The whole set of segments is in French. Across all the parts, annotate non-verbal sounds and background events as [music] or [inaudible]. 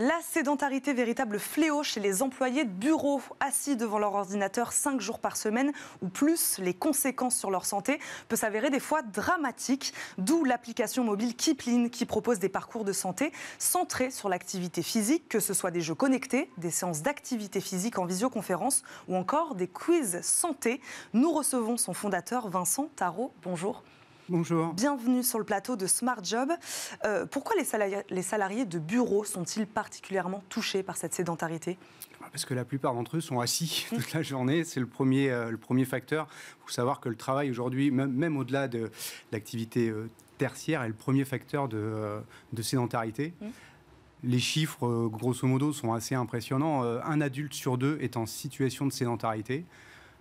La sédentarité, véritable fléau chez les employés de bureaux assis devant leur ordinateur 5 jours par semaine ou plus, les conséquences sur leur santé peut s'avérer des fois dramatiques, d'où l'application mobile Kipline qui propose des parcours de santé centrés sur l'activité physique, que ce soit des jeux connectés, des séances d'activité physique en visioconférence ou encore des quiz santé. Nous recevons son fondateur Vincent Tarot. Bonjour. Bonjour. Bienvenue sur le plateau de Smart Job. Euh, pourquoi les salariés, de bureau sont-ils particulièrement touchés par cette sédentarité bah, parce que la plupart d'entre eux sont assis [laughs] toute mm. la journée. C'est le premier, euh, le premier facteur. Il faut savoir que le travail aujourd'hui, même, au-delà de l'activité euh, tertiaire, est le premier facteur de, sédentarité. Mm. Les chiffres, grosso modo, sont assez impressionnants. un adulte sur deux est en situation de sédentarité.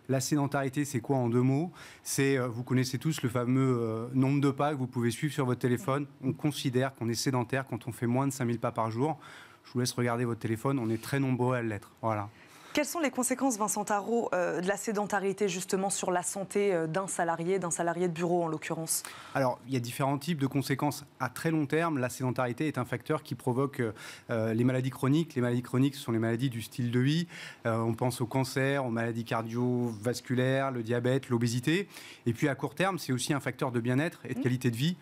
La sédentarité, c'est quoi en deux mots C'est, euh, vous connaissez tous le fameux euh, nombre de pas que vous pouvez suivre sur votre téléphone. On considère qu'on est sédentaire quand on fait moins de 5000 pas par jour. Je vous laisse regarder votre téléphone, on est très nombreux à l'être. Voilà. Quelles sont les conséquences, Vincent Tarot, euh, de la sédentarité justement sur la santé euh, d'un salarié, d'un salarié de bureau en l'occurrence Alors, il y a différents types de conséquences. À très long terme, la sédentarité est un facteur qui provoque euh, les maladies chroniques. Les maladies chroniques ce sont les maladies du style de vie. on pense au cancer, aux maladies cardiovasculaires, le diabète, l'obésité. Et puis à court terme, c'est aussi un facteur de bien-être et de mmh. qualité de vie.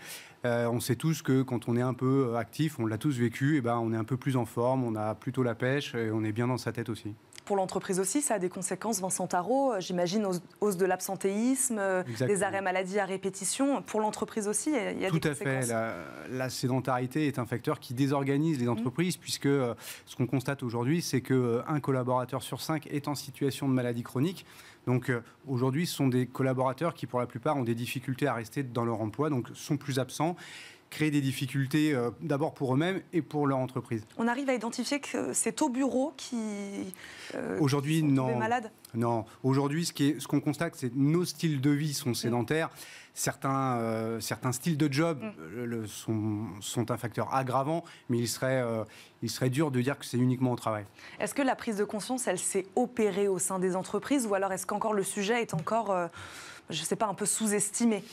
on sait tous que quand on est un peu actif, on l'a tous vécu, et eh ben on est un peu plus en forme, on a plutôt la pêche et on est bien dans sa tête aussi. Pour l'entreprise aussi, ça a des conséquences, Vincent Tarot, euh, j'imagine, hausse de l'absentéisme, euh, des arrêts maladie à répétition. Pour l'entreprise aussi, il y a Tout des conséquences. Tout à fait. La, sédentarité est un facteur qui désorganise les mmh. entreprises, puisque euh, ce qu'on constate aujourd'hui, c'est qu'un collaborateur sur cinq est en situation de maladie chronique. Donc aujourd'hui, ce sont des collaborateurs qui, pour la plupart, ont des difficultés à rester dans leur emploi, donc sont plus absents créer des difficultés euh, d'abord pour eux-mêmes et pour leur entreprise. On arrive à identifier que c'est au bureau qui euh, aujourd'hui non malade. Non, aujourd'hui ce qui est, ce qu'on constate c'est que nos styles de vie sont mm. sédentaires. Certains, euh, certains styles de job mm. le, sont, sont, un facteur aggravant, mais il serait, il serait dur de dire que c'est uniquement au travail. Est-ce que la prise de conscience, elle s'est opérée au sein des entreprises ou alors est-ce qu'encore le sujet est encore, je ne sais pas, un peu sous-estimé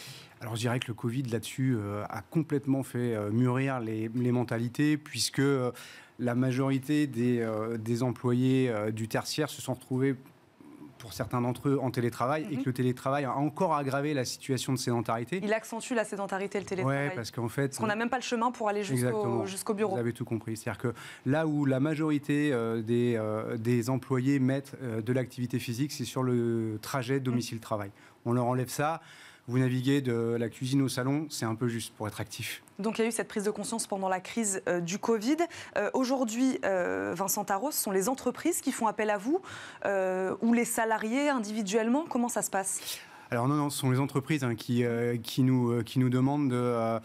alors je dirais que le Covid là-dessus euh, a complètement fait euh, mûrir les, mentalités puisque euh, la majorité des, employés du tertiaire se sont retrouvés pour certains d'entre eux en télétravail et mhm. que le télétravail a encore aggravé la situation de sédentarité. Il accentue la sédentarité, le télétravail. parce qu'en fait. on qu'on n'a même pas le chemin pour aller jusqu'au bureau. Vous avez tout compris. C'est-à-dire que là où la majorité des, des, employés mettent de l'activité physique, c'est sur le trajet domicile-travail. On leur enlève ça vous naviguez de la cuisine au salon, c'est un peu juste pour être actif. Donc il y a eu cette prise de conscience pendant la crise euh, du Covid. Euh, aujourd'hui, euh, Vincent Tarros, ce sont les entreprises qui font appel à vous ou les salariés individuellement Comment ça se passe alors non, non, ce sont les entreprises hein, qui, euh, qui, nous, euh, qui nous demandent euh,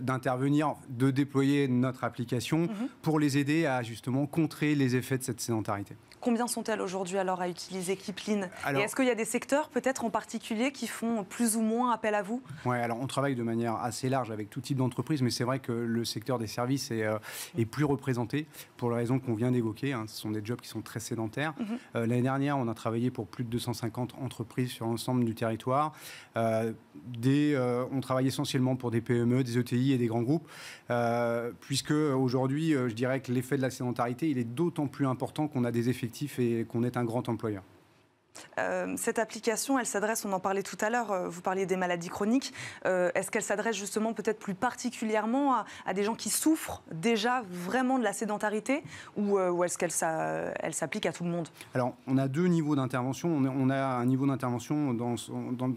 d'intervenir, de, déployer notre application mhm. pour les aider à justement contrer les effets de cette sédentarité. Combien sont-elles aujourd'hui alors à utiliser Kipline est-ce qu'il y a des secteurs peut-être en particulier qui font plus ou moins appel à vous Oui, alors on travaille de manière assez large avec tout type d'entreprise, mais c'est vrai que le secteur des services est, plus représenté pour la raison qu'on vient d'évoquer. Hein. Ce sont des jobs qui sont très sédentaires. Mhm. L'année dernière, on a travaillé pour plus de 250 entreprises sur l'ensemble du territoire territoire. Euh, euh, on travaille essentiellement pour des PME, des ETI et des grands groupes, euh, puisque aujourd'hui, je dirais que l'effet de la sédentarité, il est d'autant plus important qu'on a des effectifs et qu'on est un grand employeur. Euh, cette application, elle s'adresse, on en parlait tout à l'heure, euh, vous parliez des maladies chroniques. Euh, est-ce qu'elle s'adresse justement peut-être plus particulièrement à, des gens qui souffrent déjà vraiment de la sédentarité ou, est-ce qu'elle s'applique à tout le monde Alors, on a deux niveaux d'intervention. On, a un niveau d'intervention dans,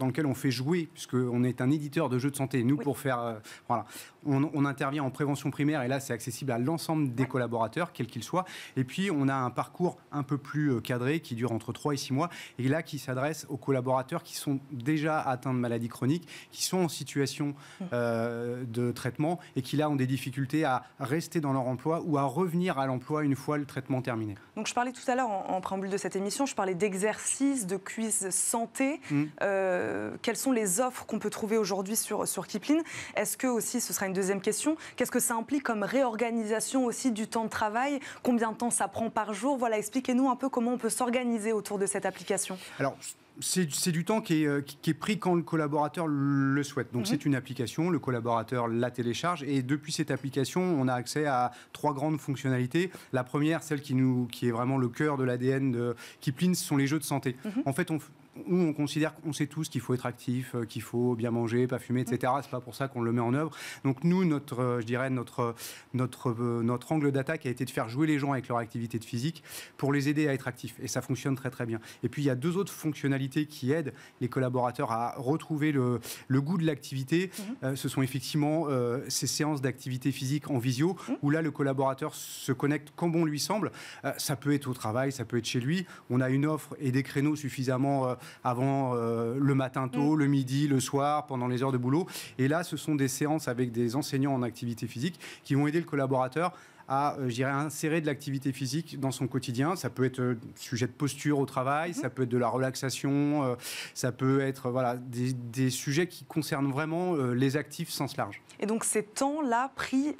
lequel on fait jouer, puisqu'on est un éditeur de jeux de santé. Nous, pour faire. voilà. On, on, intervient en prévention primaire et là, c'est accessible à l'ensemble des collaborateurs, quels qu'ils soient. Et puis, on a un parcours un peu plus cadré qui dure entre 3 et 6 mois et là qui s'adresse aux collaborateurs qui sont déjà atteints de maladies chroniques, qui sont en situation mmh. euh, de traitement et qui là ont des difficultés à rester dans leur emploi ou à revenir à l'emploi une fois le traitement terminé. Donc je parlais tout à l'heure en, préambule de cette émission, je parlais d'exercices, de quiz santé. Mmh. Euh, quelles sont les offres qu'on peut trouver aujourd'hui sur, sur Kipling Est-ce que aussi, ce sera une deuxième question, qu'est-ce que ça implique comme réorganisation aussi du temps de travail Combien de temps ça prend par jour Voilà, expliquez-nous un peu comment on peut s'organiser autour de cette application. Alors, c'est du temps euh, qui est, pris quand le collaborateur le souhaite. Donc c'est mhm. une application, le collaborateur la télécharge et depuis cette application, on a accès à trois grandes fonctionnalités. La première, celle qui, nous, est vraiment le cœur de l'ADN de Kiplin, ce sont les jeux de santé. Mhm. En fait, on, où on considère qu'on sait tous qu'il faut être actif, euh, qu'il faut bien manger, pas fumer, etc. Mm. C'est pas pour ça qu'on le met en œuvre. Donc nous, notre, euh, je dirais, notre, notre, euh, notre angle d'attaque a été de faire jouer les gens avec leur activité de physique pour les aider à être actifs. Et ça fonctionne très très bien. Et puis il y a deux autres fonctionnalités qui aident les collaborateurs à retrouver le, goût de l'activité. Mm. ce sont effectivement ces séances d'activité physique en visio mm. où là le collaborateur se connecte quand bon lui semble. ça peut être au travail, ça peut être chez lui. On a une offre et des créneaux suffisamment avant euh, le matin tôt, mm. le midi, le soir, pendant les heures de boulot. Et là, ce sont des séances avec des enseignants en activité physique qui vont aider le collaborateur à, euh, insérer de l'activité physique dans son quotidien. Ça peut être euh, sujet de posture au travail, mhm. ça peut être de la relaxation, euh, ça peut être voilà, des, des sujets qui concernent vraiment les actifs sens large. Et donc ces temps-là pris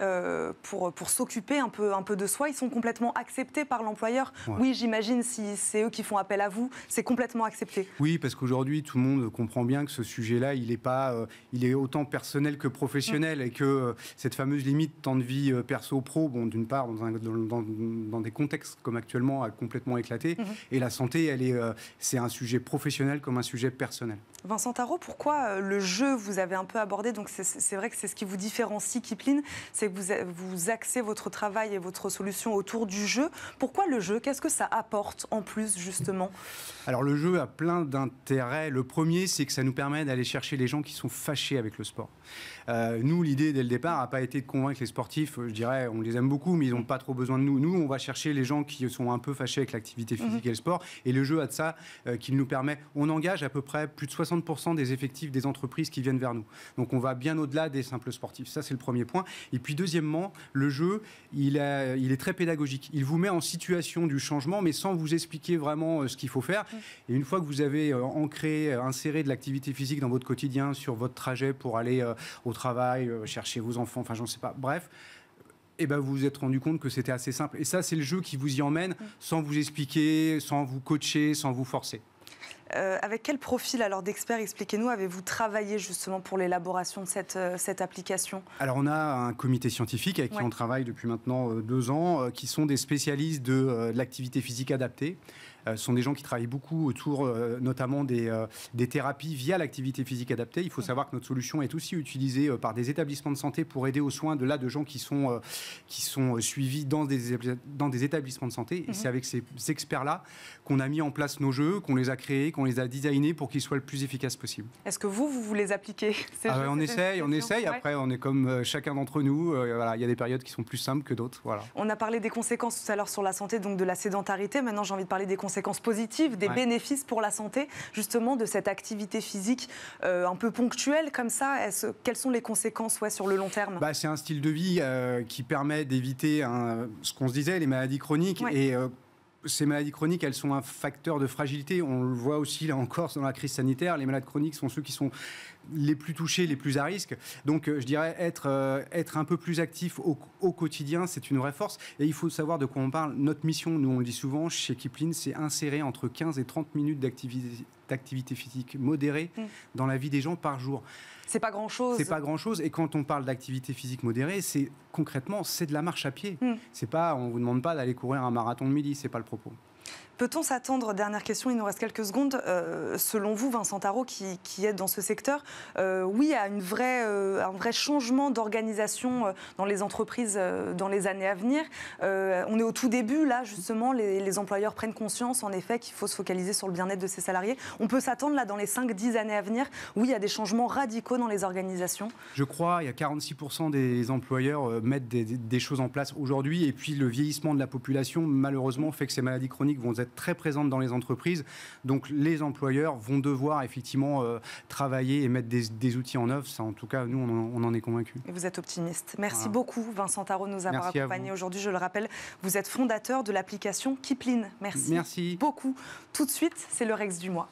pour, pour s'occuper un peu, un peu de soi, ils sont complètement acceptés par l'employeur Oui, j'imagine, si c'est eux qui font appel à vous, c'est complètement accepté. Oui, parce qu'aujourd'hui, tout le monde comprend bien que ce sujet-là, il est, pas, il est autant personnel que professionnel mm. et que cette fameuse limite temps de vie perso-pro, bon, d'une part, dans, dans, des contextes comme actuellement, a complètement éclaté. Mhm. Et la santé, elle est, euh, c'est un sujet professionnel comme un sujet personnel. Vincent Tarot, pourquoi euh, le jeu, vous avez un peu abordé, donc c'est vrai que c'est ce qui vous différencie Kipling, c'est que vous, euh, vous axez votre travail et votre solution autour du jeu. Pourquoi le jeu Qu'est-ce que ça apporte en plus, justement Alors le jeu a plein d'intérêts. Le premier, c'est que ça nous permet d'aller chercher les gens qui sont fâchés avec le sport. nous, l'idée dès le départ n'a pas été de convaincre les sportifs, je dirais, on les aime beaucoup, mais ils n'ont pas trop besoin de nous. Nous, on va chercher les gens qui sont un peu fâchés avec l'activité mhm. physique et le sport. Et le jeu a de ça euh, qu'il nous permet. On engage à peu près plus de 60% des effectifs des entreprises qui viennent vers nous. Donc on va bien au-delà des simples sportifs. Ça, c'est le premier point. Et puis deuxièmement, le jeu, il, est très pédagogique. Il vous met en situation du changement, mais sans vous expliquer vraiment euh, ce qu'il faut faire. Mhm. Et une fois que vous avez euh, ancré, inséré de l'activité physique dans votre quotidien, sur votre trajet pour aller au travail, chercher vos enfants, enfin j'en sais pas. Bref, eh ben vous vous êtes rendu compte que c'était assez simple. Et ça, c'est le jeu qui vous y emmène mm. sans vous expliquer, sans vous coacher, sans vous forcer. Euh, avec quel profil alors d'experts, expliquez-nous, avez-vous travaillé justement pour l'élaboration de cette, euh, cette application Alors on a un comité scientifique avec qui on travaille depuis maintenant euh, deux ans, qui sont des spécialistes de l'activité physique adaptée. Euh, sont des gens qui travaillent beaucoup autour euh, notamment des, euh, des thérapies via l'activité physique adaptée. Il faut savoir que notre solution est aussi utilisée par des établissements de santé pour aider aux soins de là de gens qui sont, qui sont suivis dans des, dans des établissements de santé. Et mhm. c'est avec ces, experts-là qu'on a mis en place nos jeux, qu'on les a créés, qu'on les a designés pour qu'ils soient le plus efficaces possible. Est-ce que vous, vous les appliquer [laughs] ah On essaye, on essaye. Après, on est comme chacun d'entre nous. il y a des périodes qui sont plus simples que d'autres. Voilà. On a parlé des conséquences tout à l'heure sur la santé, donc de la sédentarité. Maintenant, j'ai envie de parler des conséquences conséquences positives, des bénéfices pour la santé, justement, de cette activité physique euh, un peu ponctuelle comme ça Quelles sont les conséquences sur le long terme bah, C'est un style de vie euh, qui permet d'éviter ce qu'on se disait, les maladies chroniques. Et euh, ces maladies chroniques, elles sont un facteur de fragilité. On le voit aussi là encore dans la crise sanitaire. Les malades chroniques sont ceux qui sont les plus touchés, les plus à risque. Donc, euh, je dirais être, euh, être un peu plus actif au, au quotidien, c'est une vraie force. Et il faut savoir de quoi on parle. Notre mission, nous on le dit souvent chez Kipling, c'est insérer entre 15 et 30 minutes d'activité d'activité physique modérée mm. dans la vie des gens par jour. C'est pas grand chose. C'est pas grand chose. Et quand on parle d'activité physique modérée, c'est concrètement, c'est de la marche à pied. Mm. C'est pas, on vous demande pas d'aller courir un marathon de midi, c'est pas le propos. Peut-on s'attendre, dernière question, il nous reste quelques secondes, euh, selon vous, Vincent Tarot, qui, qui est dans ce secteur, euh, oui, à une vraie, euh, un vrai changement d'organisation dans les entreprises dans les années à venir. on est au tout début, là, justement, les, employeurs prennent conscience, en effet, qu'il faut se focaliser sur le bien-être de ses salariés. On peut s'attendre, là, dans les 5-10 années à venir, oui, à des changements radicaux dans les organisations Je crois, il y a 46% des employeurs mettent des, des choses en place aujourd'hui, et puis le vieillissement de la population, malheureusement, fait que ces maladies chroniques vont être très présente dans les entreprises. Donc les employeurs vont devoir effectivement euh, travailler et mettre des, outils en œuvre. Ça, en tout cas, nous, on en, est convaincus. Et vous êtes optimiste. Merci beaucoup, Vincent Tarot, de nous avoir accompagnés aujourd'hui. Je le rappelle, vous êtes fondateur de l'application kipline Merci, Merci beaucoup. Tout de suite, c'est le Rex du mois.